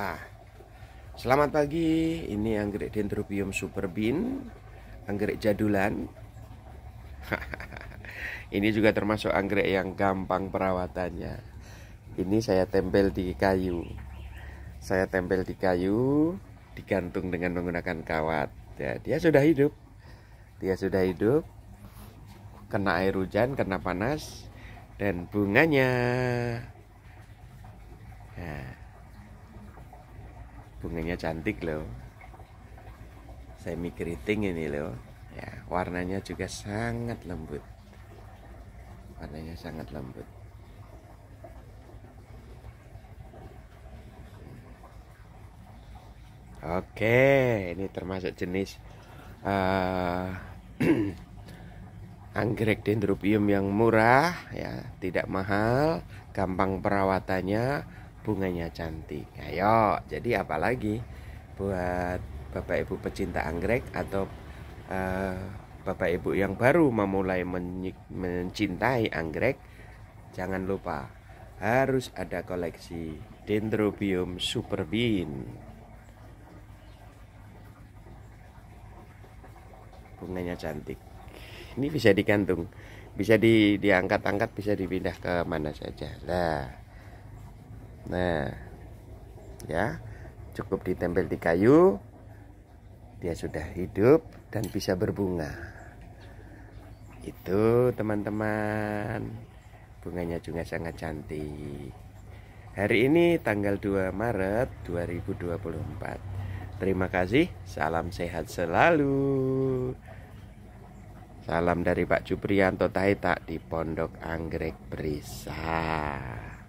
Ah, selamat pagi. Ini anggrek Dendrobium superbin, anggrek jadulan. ini juga termasuk anggrek yang gampang perawatannya. Ini saya tempel di kayu. Saya tempel di kayu, digantung dengan menggunakan kawat. Ya, dia sudah hidup. Dia sudah hidup. Kena air hujan, kena panas dan bunganya. Nah, bunganya cantik loh semi keriting ini loh ya warnanya juga sangat lembut warnanya sangat lembut oke ini termasuk jenis uh, anggrek dendrobium yang murah ya tidak mahal gampang perawatannya bunganya cantik ayo jadi apalagi buat bapak ibu pecinta anggrek atau uh, bapak ibu yang baru memulai mencintai anggrek jangan lupa harus ada koleksi dendrobium bean bunganya cantik ini bisa digantung bisa di diangkat-angkat bisa dipindah ke mana saja lah Nah, ya, cukup ditempel di kayu, dia sudah hidup dan bisa berbunga. Itu teman-teman, bunganya juga sangat cantik. Hari ini tanggal 2 Maret 2024. Terima kasih, salam sehat selalu. Salam dari Pak Juprianto Taita di Pondok Anggrek Brisa.